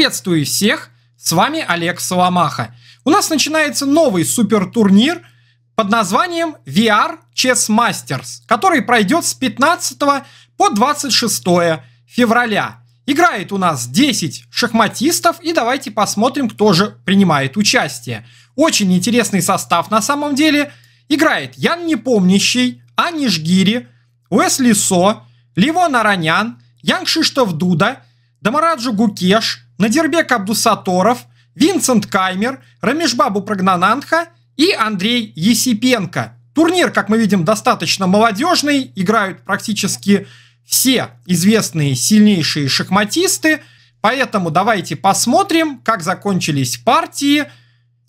Приветствую всех, с вами Олег Соломаха. У нас начинается новый супертурнир под названием VR Chess Masters, который пройдет с 15 по 26 февраля. Играет у нас 10 шахматистов, и давайте посмотрим, кто же принимает участие. Очень интересный состав на самом деле. Играет Ян Непомнящий, Аниш Гири, Уэсли Со, Ливон Аранян, Ян Шиштов Дуда, Дамараджу Гукеш, Надирбек Абдусаторов, Винсент Каймер, Рамишбабу Прагнананха и Андрей Есипенко. Турнир, как мы видим, достаточно молодежный, играют практически все известные сильнейшие шахматисты, поэтому давайте посмотрим, как закончились партии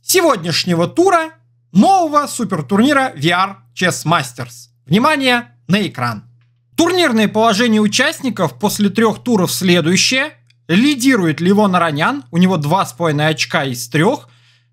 сегодняшнего тура нового супертурнира VR Chess Masters. Внимание на экран! Турнирное положение участников после трех туров следующее – Лидирует Ливон Ранян, у него 2,5 очка из трех.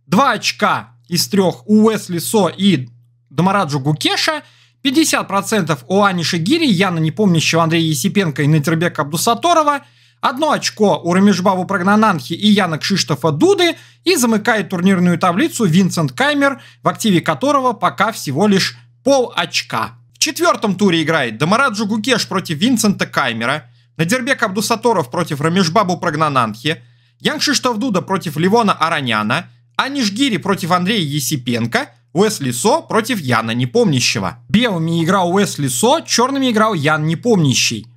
2 очка из трех у Уэсли Со и Дамараджу Гукеша. 50% у Ани Шигири, Яна Непомнящего, Андрея Есипенко и Натербека Абдусаторова. Одно очко у Рамишбаву Прагнананхи и Яна Кшиштофа Дуды. И замыкает турнирную таблицу Винсент Каймер, в активе которого пока всего лишь пол очка. В четвертом туре играет Дамараджу Гукеш против Винсента Каймера. Надербек Абдусаторов против Рамишбабу Прогнананхи, Янкши Штавдуда против Ливона Араняна, Аниш Гири против Андрея Есипенко, Уэсли Со против Яна Непомнящего. Белыми играл Уэсли Со, черными играл Ян Непомнящий.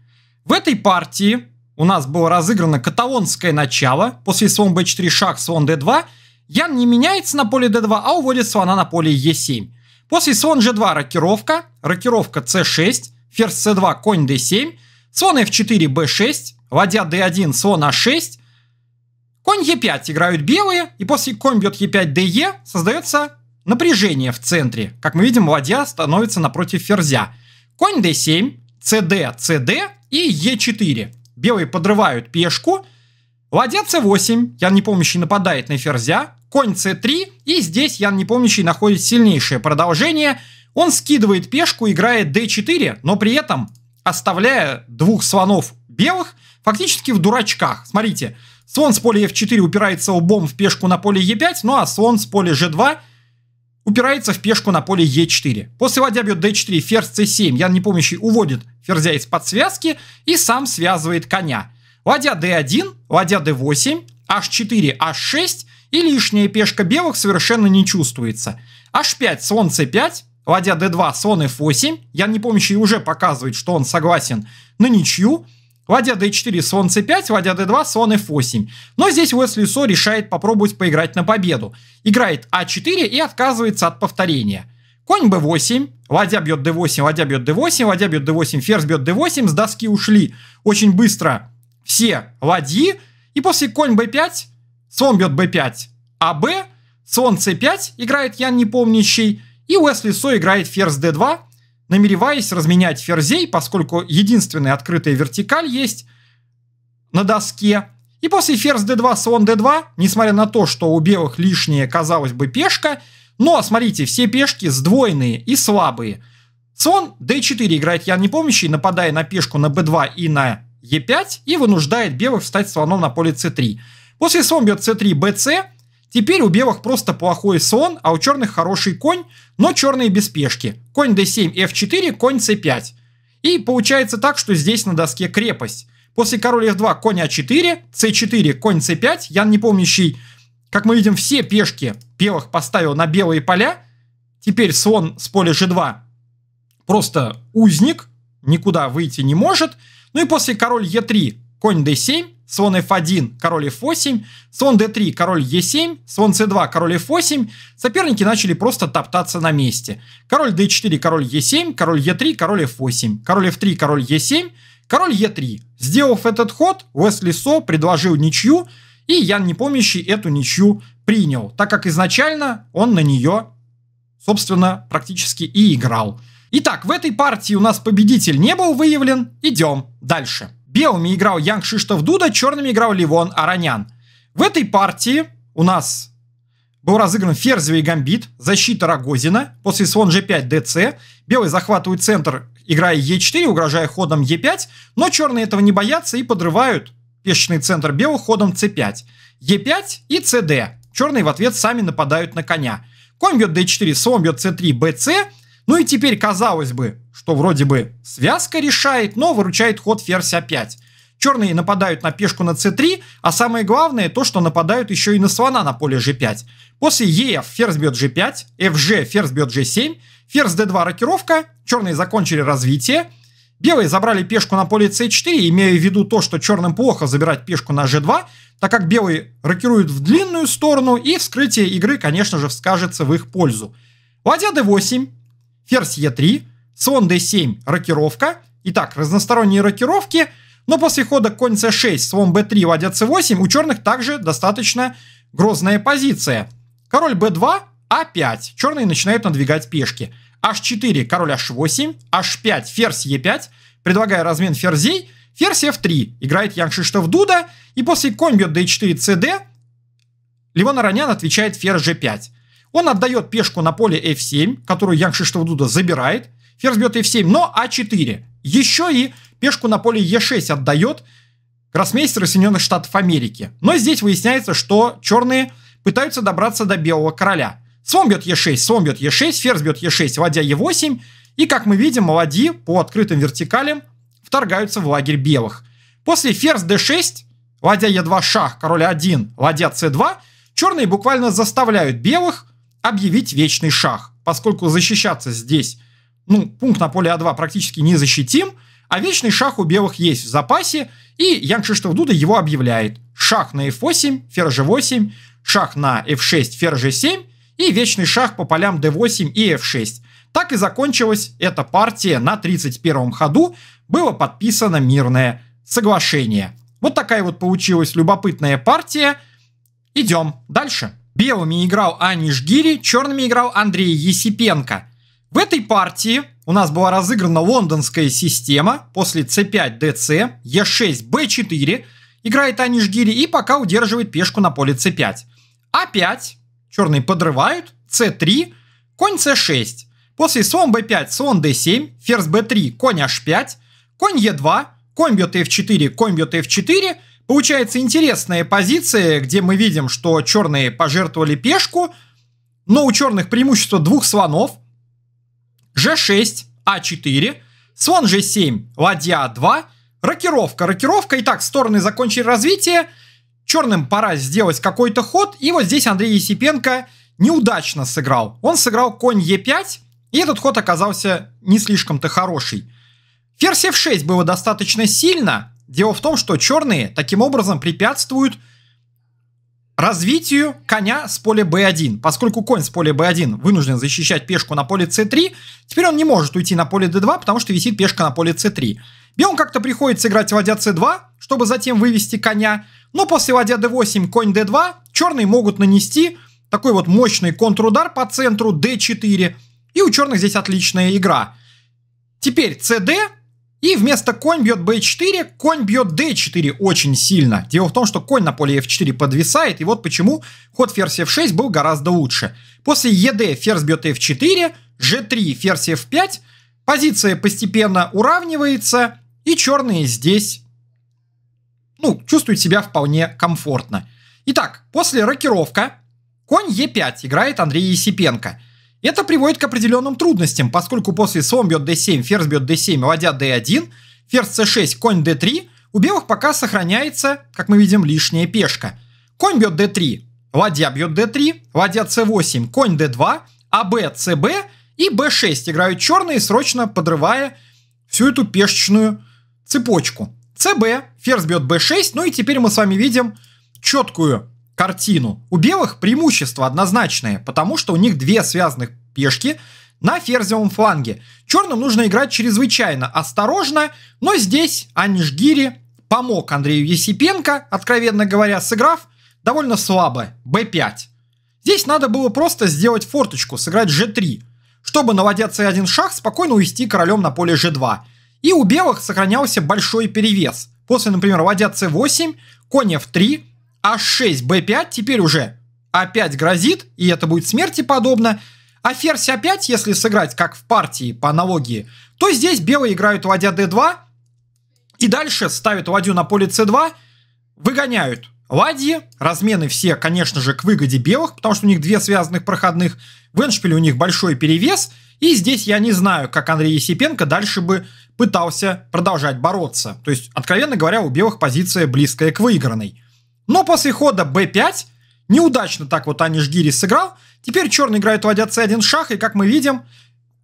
В этой партии у нас было разыграно каталонское начало, после слон b4 шах, слон d2, Ян не меняется на поле d2, а уводит слона на поле e7. После слон g2 рокировка, рокировка c6, ферзь c2, конь d7, слон f4, b6, ладья d1, слон a6, конь e5 играют белые, и после конь бьет e5, de создается напряжение в центре. Как мы видим, ладья становится напротив ферзя. Конь d7, cd, cd и e4. Белые подрывают пешку, ладья c8, Ян Непомнящий нападает на ферзя, конь c3, и здесь Ян Непомнящий находит сильнейшее продолжение – он скидывает пешку, играет d4, но при этом оставляя двух слонов белых фактически в дурачках. Смотрите, слон с поля f4 упирается лбом в пешку на поле e5, ну а слон с поля g2 упирается в пешку на поле e4. После ладья бьет d4, ферзь c7, я Ян Непомнящий уводит ферзя из-под связки и сам связывает коня. Ладья d1, ладья d8, h4, h6 и лишняя пешка белых совершенно не чувствуется. h5, слон c5, Ладья d2, слон f8. я Ян Непомнящий уже показывает, что он согласен на ничью. Ладья d4, слон c5, ладья d2, слон f8. Но здесь Уэсли Со решает попробовать поиграть на победу. Играет a а 4 и отказывается от повторения. Конь b8, ладья бьет d8, ладья бьет d8, ладья бьет d8, ферзь бьет d8. С доски ушли очень быстро все ладьи. И после конь b5, слон бьет b5, а b, слон c5 играет Ян Непомнящий. И Уэсли Со играет ферзь d2, намереваясь разменять ферзей, поскольку единственная открытая вертикаль есть на доске. И после ферзь d2, слон d2, несмотря на то, что у белых лишняя, казалось бы, пешка, но, смотрите, все пешки сдвоенные и слабые. Слон d4 играет Ян Непомнящий, нападая на пешку на b2 и на e5, и вынуждает белых встать слоном на поле c3. После слон бьет c3, bc, Теперь у белых просто плохой слон, а у черных хороший конь, но черные без пешки. Конь d7, f4, конь c5. И получается так, что здесь на доске крепость. После король f2, конь a 4 c4, конь c5. Ян не Непомнящий, как мы видим, все пешки белых поставил на белые поля. Теперь слон с поля g2 просто узник, никуда выйти не может. Ну и после король e3, конь d7, слон f1, король f8, слон d3, король e7, слон c2, король f8, соперники начали просто топтаться на месте. Король d4, король e7, король e3, король f8, король f3, король e7, король e3. Сделав этот ход, Уэсли Со предложил ничью, и Ян Непомнящий эту ничью принял, так как изначально он на нее, собственно, практически и играл. Итак, в этой партии у нас победитель не был выявлен. Идем дальше. Белыми играл Янг Шиштов Дуда, черными играл Ливон Аронян. В этой партии у нас был разыгран ферзевый гамбит, защита Рогозина, после слон g5 dc, белый захватывает центр, играя e4, угрожая ходом e5, но черные этого не боятся и подрывают пешечный центр белых ходом c5, e5 и cd. Черные в ответ сами нападают на коня. Конь бьет d4, слон бьет c3, bc, ну и теперь, казалось бы, что вроде бы связка решает, но выручает ход ферзь А5. Черные нападают на пешку на c3, а самое главное то, что нападают еще и на слона на поле g5. После ef ферзь бьет g5, fg ферзь бьет g7, ферзь d2 рокировка, черные закончили развитие, белые забрали пешку на поле c4, имея в виду то, что черным плохо забирать пешку на g2, так как белые рокируют в длинную сторону и вскрытие игры, конечно же, скажется в их пользу. Ладья d8, ферзь e3, слон d7, рокировка. Итак, разносторонние рокировки. Но после хода конь c6, слон b3, ладья c8 у черных также достаточно грозная позиция. Король b2, а5. Черные начинают надвигать пешки. h4, король h8, h5, ферзь e5. Предлагая размен ферзей, ферзь f3. Играет Ян Дуда. И после конь бьет d4, cd. Левон Аронян отвечает ферзь g5. Он отдает пешку на поле f7, которую Ян Дуда забирает. Ферзь бьет f7, но а4. Еще и пешку на поле e6 отдает гроссмейстеры Соединенных Штатов Америки. Но здесь выясняется, что черные пытаются добраться до белого короля. Слон бьет e6, слон бьет e6, ферзь бьет e6, ладья e8. И, как мы видим, ладьи по открытым вертикалям вторгаются в лагерь белых. После ферзь d6, ладья e2, шах, король 1, ладья c2, черные буквально заставляют белых объявить вечный шах, поскольку защищаться здесь ну, пункт на поле А2 практически незащитим, а вечный шах у белых есть в запасе, и Ян Кшиштов Дуда его объявляет. Шах на f8, ферзь g8, шах на f6, ферзь g7 и вечный шах по полям d8 и f6. Так и закончилась эта партия на 31-м ходу, было подписано мирное соглашение. Вот такая вот получилась любопытная партия. Идем дальше. Белыми играл Ани Жгири, черными играл Андрей Есипенко – в этой партии у нас была разыграна лондонская система после c5 dc, e6 b4, играет Анишгири и пока удерживает пешку на поле c5. a 5 а черные подрывают, c3, конь c6. После слон b5, слон d7, ферзь b3, конь h5, конь e2, конь бьет f4, конь бьет f4. Получается интересная позиция, где мы видим, что черные пожертвовали пешку, но у черных преимущество двух слонов, G6, А4, слон G7, ладья А2, рокировка. Рокировка, итак, стороны закончили развитие, черным пора сделать какой-то ход, и вот здесь Андрей Есипенко неудачно сыграл. Он сыграл конь Е5, и этот ход оказался не слишком-то хороший. Ферзь F6 было достаточно сильно. Дело в том, что черные таким образом препятствуют развитию коня с поля b1. Поскольку конь с поля b1 вынужден защищать пешку на поле c3, теперь он не может уйти на поле d2, потому что висит пешка на поле c3. Белым как-то приходится играть ладья c2, чтобы затем вывести коня, но после ладья d8, конь d2, черные могут нанести такой вот мощный контрудар по центру d4, и у черных здесь отличная игра. Теперь cd и вместо конь бьет b4, конь бьет d4 очень сильно. Дело в том, что конь на поле f4 подвисает, и вот почему ход ферзь f6 был гораздо лучше. После ед ферзь бьет f4, g3 ферзь f5, позиция постепенно уравнивается, и черные здесь ну, чувствуют себя вполне комфортно. Итак, после рокировка конь e5 играет Андрей Есипенко – это приводит к определенным трудностям, поскольку после слон бьет d7, ферзь бьет d7, ладья d1, ферзь c6, конь d3, у белых пока сохраняется, как мы видим, лишняя пешка. Конь бьет d3, ладья бьет d3, ладья c8, конь d2, аб, cb и b6 играют черные, срочно подрывая всю эту пешечную цепочку. cb, ферзь бьет b6, ну и теперь мы с вами видим четкую картину. У белых преимущество однозначное, потому что у них две связанных пешки на ферзевом фланге. Черным нужно играть чрезвычайно осторожно, но здесь Анишгири помог Андрею Есипенко, откровенно говоря, сыграв довольно слабо b5. Здесь надо было просто сделать форточку, сыграть g3, чтобы, наводя c1 шах, спокойно увести королем на поле g2. И у белых сохранялся большой перевес. После, например, вводя c8, конь f3, а6Б5 теперь уже опять грозит, и это будет смерти подобно. А ферзь опять если сыграть как в партии по аналогии, то здесь белые играют ладья d2, и дальше ставят ладью на поле c2, выгоняют ладьи, размены все, конечно же, к выгоде белых, потому что у них две связанных проходных, в эншпиле у них большой перевес, и здесь я не знаю, как Андрей Есипенко дальше бы пытался продолжать бороться. То есть, откровенно говоря, у белых позиция близкая к выигранной. Но после хода b5 неудачно так вот Аниш Гири сыграл. Теперь черный играет ладья c1 шах, и как мы видим,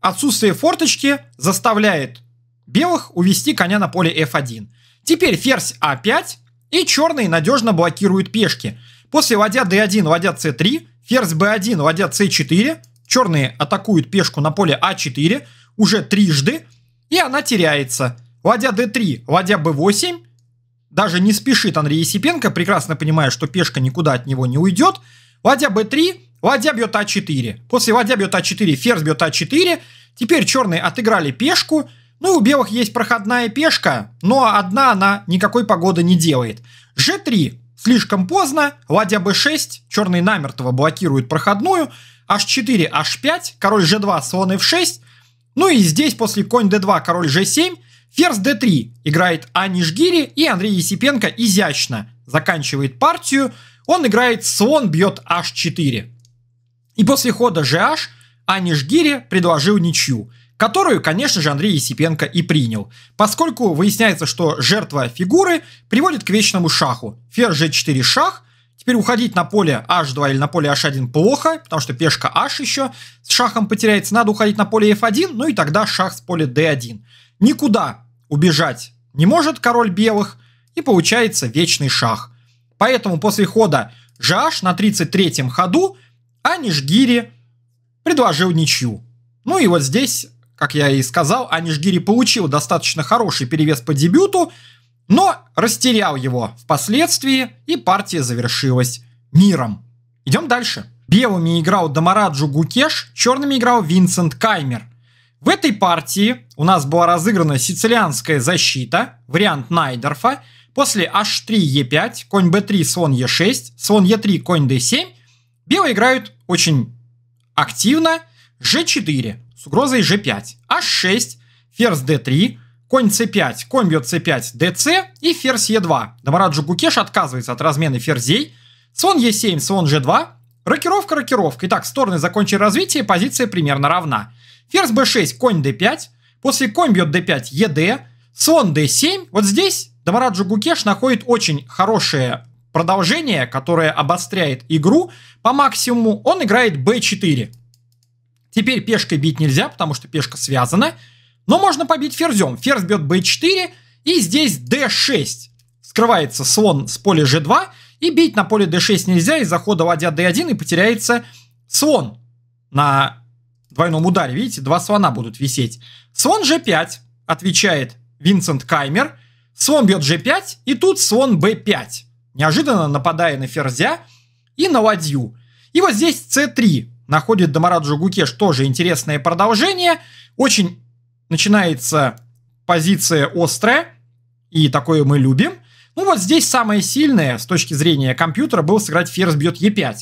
отсутствие форточки заставляет белых увести коня на поле f1. Теперь ферзь a а 5 и черные надежно блокируют пешки. После ладья d1, ладья c3, ферзь b1, ладья c4, черные атакуют пешку на поле a а 4 уже трижды, и она теряется. Ладья d3, ладья b8, даже не спешит Андрей Есипенко, прекрасно понимая, что пешка никуда от него не уйдет. Ладья b3, ладья бьет а4. После ладья бьет а4, ферзь бьет а4. Теперь черные отыграли пешку. Ну, и у белых есть проходная пешка, но одна она никакой погоды не делает. g3 слишком поздно, ладья b6, черные намертво блокируют проходную. h4, h5, король g2, слон f6. Ну и здесь после конь d2, король g7 Ферзь d3 играет Ани и Андрей Есипенко изящно заканчивает партию. Он играет слон бьет h4. И после хода gh Ани Жгири предложил ничью, которую, конечно же, Андрей Есипенко и принял, поскольку выясняется, что жертва фигуры приводит к вечному шаху. Ферзь g4 шах, Теперь уходить на поле h2 или на поле h1 плохо, потому что пешка h еще с шахом потеряется. Надо уходить на поле f1, ну и тогда шах с поля d1. Никуда Убежать не может король белых, и получается вечный шах. Поэтому после хода Жаш на 33-м ходу Анишгири предложил ничью. Ну и вот здесь, как я и сказал, Анишгири получил достаточно хороший перевес по дебюту, но растерял его впоследствии, и партия завершилась миром. Идем дальше. Белыми играл Дамараджу Гукеш, черными играл Винсент Каймер – в этой партии у нас была разыграна сицилианская защита, вариант Найдерфа. После h3, e5, конь b3, слон e6, слон e3, конь d7. Белые играют очень активно. g4 с угрозой g5, h6, ферзь d3, конь c5, конь бьет c5, dc и ферзь e2. Дамараджу Гукеш отказывается от размена ферзей. Слон e7, слон g2. Рокировка, рокировка. Итак, стороны закончили развитие, позиция примерно равна. Ферзь b6, конь d5. После конь бьет d5, ед. Слон d7. Вот здесь Дамараджу Гукеш находит очень хорошее продолжение, которое обостряет игру по максимуму. Он играет b4. Теперь пешкой бить нельзя, потому что пешка связана. Но можно побить ферзем. Ферзь бьет b4. И здесь d6. Скрывается слон с поля g2. И бить на поле d6 нельзя из-за хода ладья d1 и потеряется слон на двойном ударе. Видите, два слона будут висеть. Слон g5, отвечает Винсент Каймер. Слон бьет g5, и тут слон b5, неожиданно нападая на ферзя и на ладью. И вот здесь c3 находит Дамараджу Гукеш тоже интересное продолжение. Очень начинается позиция острая, и такое мы любим. Ну вот здесь самое сильное с точки зрения компьютера было сыграть ферзь бьет e5.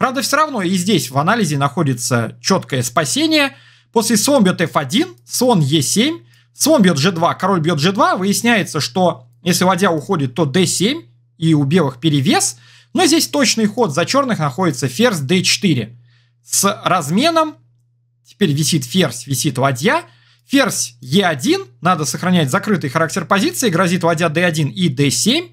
Правда, все равно и здесь в анализе находится четкое спасение. После слон бьет f1, слон e7, слон бьет g2, король бьет g2. Выясняется, что если ладья уходит, то d7 и у белых перевес. Но здесь точный ход за черных находится ферзь d4. С разменом теперь висит ферзь, висит ладья. Ферзь e1, надо сохранять закрытый характер позиции, грозит ладья d1 и d7.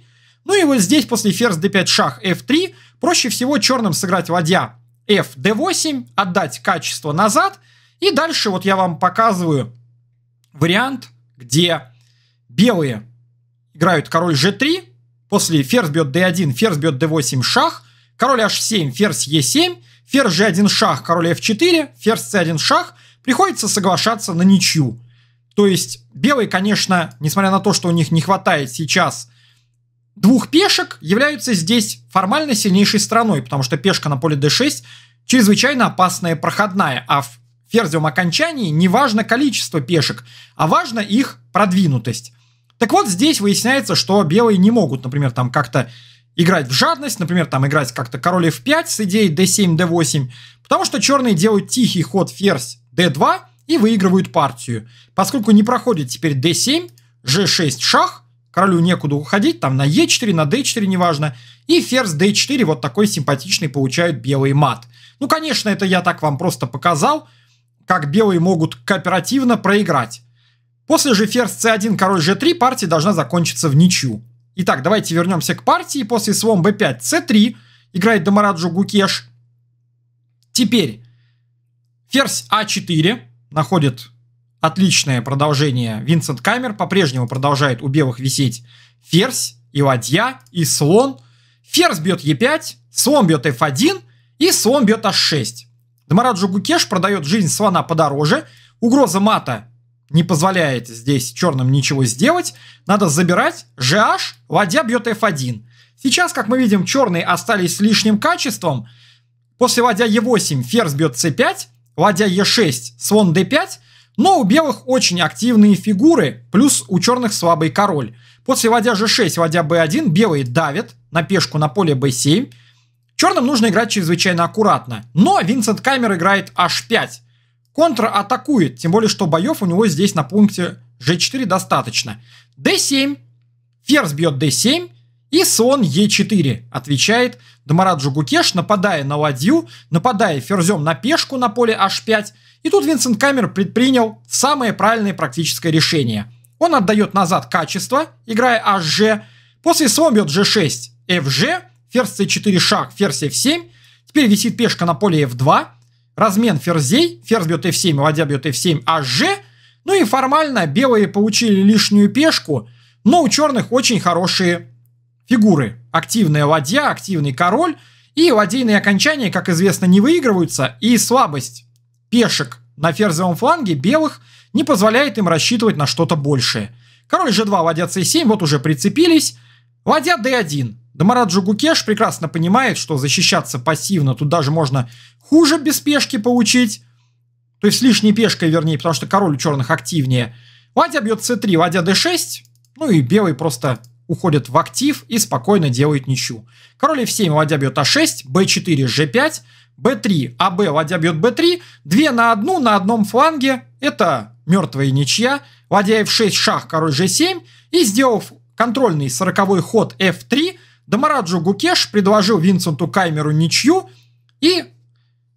Ну и вот здесь после ферзь d5 шах f3 проще всего черным сыграть ладья f d8, отдать качество назад. И дальше вот я вам показываю вариант, где белые играют король g3, после ферзь бьет d1, ферзь бьет d8 шах, король h7, ферзь e7, ферзь g1 шах, король f4, ферзь c1 шах, приходится соглашаться на ничью. То есть белые, конечно, несмотря на то, что у них не хватает сейчас двух пешек являются здесь формально сильнейшей стороной, потому что пешка на поле d6 чрезвычайно опасная проходная, а в ферзевом окончании не важно количество пешек, а важно их продвинутость. Так вот, здесь выясняется, что белые не могут, например, там как-то играть в жадность, например, там играть как-то король f5 с идеей d7, d8, потому что черные делают тихий ход ферзь d2 и выигрывают партию. Поскольку не проходит теперь d7, g6 шах, королю некуда уходить, там на Е4, на D4, неважно. И ферзь D4 вот такой симпатичный получают белый мат. Ну, конечно, это я так вам просто показал, как белые могут кооперативно проиграть. После же ферзь c1, король g3 партия должна закончиться в ничью. Итак, давайте вернемся к партии. После слон b5, c3 играет Дамараджу Гукеш. Теперь ферзь а4 находит отличное продолжение. Винсент Камер по-прежнему продолжает у белых висеть ферзь и ладья и слон. Ферзь бьет Е5, слон бьет F1 и слон бьет H6. Дамараджу Гукеш продает жизнь слона подороже. Угроза мата не позволяет здесь черным ничего сделать. Надо забирать GH, ладья бьет F1. Сейчас, как мы видим, черные остались с лишним качеством. После ладья Е8 ферзь бьет c 5 ладья Е6, слон d 5 но у белых очень активные фигуры, плюс у черных слабый король. После ладья g6, ладья b1, белые давят на пешку на поле b7. Черным нужно играть чрезвычайно аккуратно. Но Винсент Камер играет h5. Контратакует, тем более, что боев у него здесь на пункте g4 достаточно. d7, ферзь бьет d7, и слон e 4 отвечает Дамараджу Гукеш, нападая на ладью, нападая ферзем на пешку на поле H5, и тут Винсент Камер предпринял самое правильное практическое решение. Он отдает назад качество, играя hg, после слон бьет g6, fg, ферзь c4 шаг, ферзь f7, теперь висит пешка на поле f2, размен ферзей, ферзь бьет f7, ладья бьет f7, hg, ну и формально белые получили лишнюю пешку, но у черных очень хорошие фигуры. Активная ладья, активный король, и ладейные окончания, как известно, не выигрываются, и слабость пешек на ферзевом фланге белых не позволяет им рассчитывать на что-то большее. Король g2, ладья c7, вот уже прицепились. Ладья d1. Дамарат Джугукеш прекрасно понимает, что защищаться пассивно тут даже можно хуже без пешки получить. То есть с лишней пешкой, вернее, потому что король у черных активнее. Ладья бьет c3, ладья d6. Ну и белый просто уходит в актив и спокойно делает ничью. Король f7, ладья бьет a 6 b4, g5 b3, ab, а ладья бьет b3, 2 на 1 на одном фланге, это мертвая ничья, ладья f6, шах, король g7, и сделав контрольный сороковой ход f3, Дамараджо Гукеш предложил Винсенту Каймеру ничью, и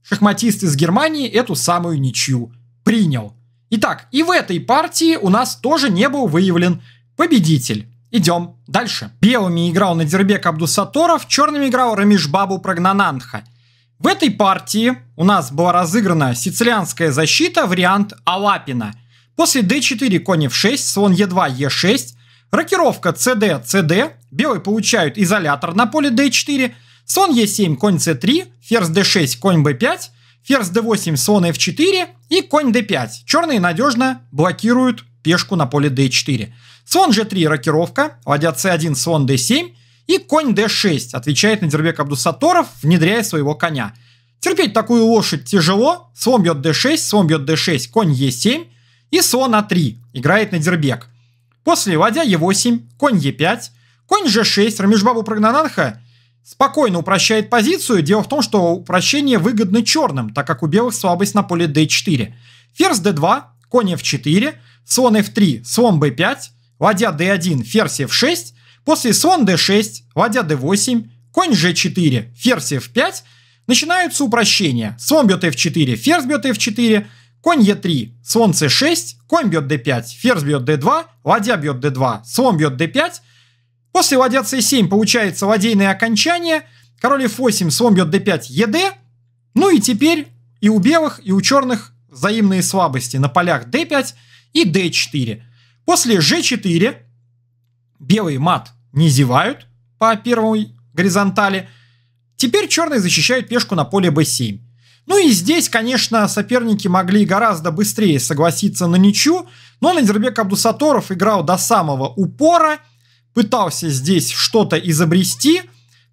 шахматист из Германии эту самую ничью принял. Итак, и в этой партии у нас тоже не был выявлен победитель. Идем дальше. Белыми играл Надирбек Абдусаторов, черными играл Рамиш Бабу Прогнананха – в этой партии у нас была разыграна сицилианская защита, вариант Алапина. После d4, конь f6, слон e2, e6, рокировка cd, cd, белые получают изолятор на поле d4, слон e7, конь c3, ферзь d6, конь b5, ферзь d8, слон f4 и конь d5. Черные надежно блокируют пешку на поле d4. Слон g3, рокировка, ладья c1, слон d7, и конь d6 отвечает на Надирбек Абдусаторов, внедряя своего коня. Терпеть такую лошадь тяжело, слон бьет d6, слон бьет d6, конь e7 и слон a3, а играет на Надирбек. После ладья e8, конь e5, конь g6, Рамишбабу Прагнананха спокойно упрощает позицию. Дело в том, что упрощение выгодно черным, так как у белых слабость на поле d4. Ферзь d2, конь f4, слон f3, слон b5, ладья d1, ферзь f6, После слон d6, ладья d8, конь g4, ферзь f5 начинаются упрощения. Слон бьет f4, ферзь бьет f4, конь e3, слон c6, конь бьет d5, ферзь бьет d2, ладья бьет d2, слон бьет d5. После ладья c7 получается ладейное окончание, король f8, слон бьет d5, ед. Ну и теперь и у белых, и у черных взаимные слабости на полях d5 и d4. После g4 белый мат не зевают по первой горизонтали. Теперь черные защищают пешку на поле b7. Ну и здесь, конечно, соперники могли гораздо быстрее согласиться на ничью, но Назербек Абдусаторов играл до самого упора, пытался здесь что-то изобрести,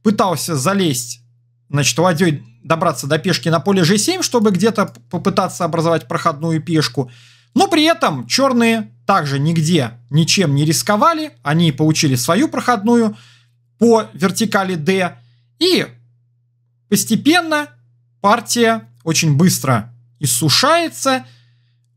пытался залезть, значит, ладьей добраться до пешки на поле g7, чтобы где-то попытаться образовать проходную пешку. Но при этом черные также нигде ничем не рисковали, они получили свою проходную по вертикали D, и постепенно партия очень быстро иссушается.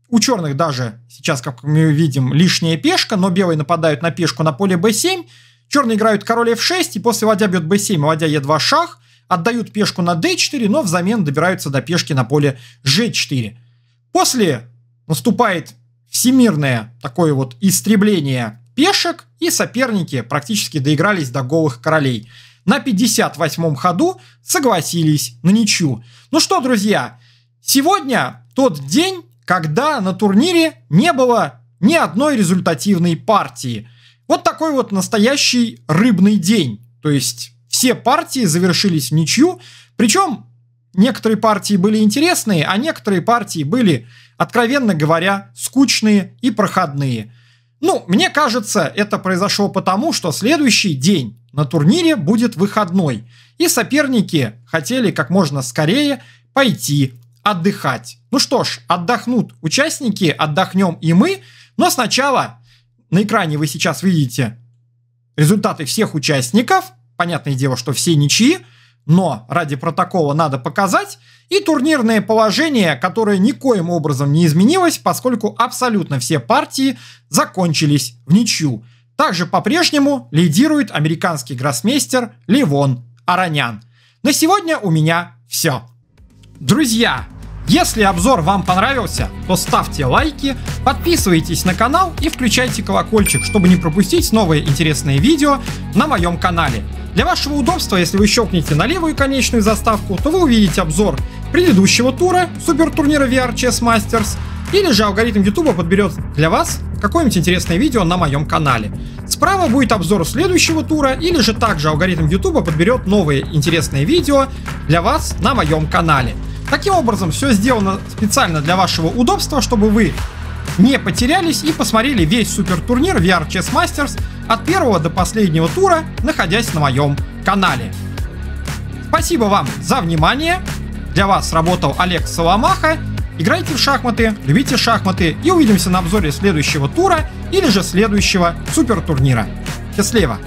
У черных даже сейчас, как мы видим, лишняя пешка, но белые нападают на пешку на поле b7, черные играют король f6, и после ладья бьет b7, ладья e2 шах, отдают пешку на d4, но взамен добираются до пешки на поле g4. После наступает всемирное такое вот истребление пешек, и соперники практически доигрались до голых королей. На 58-м ходу согласились на ничью. Ну что, друзья, сегодня тот день, когда на турнире не было ни одной результативной партии. Вот такой вот настоящий рыбный день. То есть все партии завершились в ничью, причем некоторые партии были интересные, а некоторые партии были откровенно говоря, скучные и проходные. Ну, мне кажется, это произошло потому, что следующий день на турнире будет выходной, и соперники хотели как можно скорее пойти отдыхать. Ну что ж, отдохнут участники, отдохнем и мы, но сначала на экране вы сейчас видите результаты всех участников, понятное дело, что все ничьи, но ради протокола надо показать, и турнирное положение, которое никоим образом не изменилось, поскольку абсолютно все партии закончились в ничью. Также по-прежнему лидирует американский гроссмейстер Ливон Аронян. На сегодня у меня все. Друзья, если обзор вам понравился, то ставьте лайки, подписывайтесь на канал и включайте колокольчик, чтобы не пропустить новые интересные видео на моем канале. Для вашего удобства, если вы щелкнете на левую конечную заставку, то вы увидите обзор предыдущего тура супертурнира VR Chess Masters, или же алгоритм YouTube подберет для вас какое-нибудь интересное видео на моем канале. Справа будет обзор следующего тура, или же также алгоритм YouTube подберет новые интересные видео для вас на моем канале. Таким образом, все сделано специально для вашего удобства, чтобы вы не потерялись и посмотрели весь супертурнир VR Chess Masters от первого до последнего тура, находясь на моем канале. Спасибо вам за внимание. Для вас работал Олег Соломаха. Играйте в шахматы, любите шахматы и увидимся на обзоре следующего тура или же следующего супертурнира. Счастливо!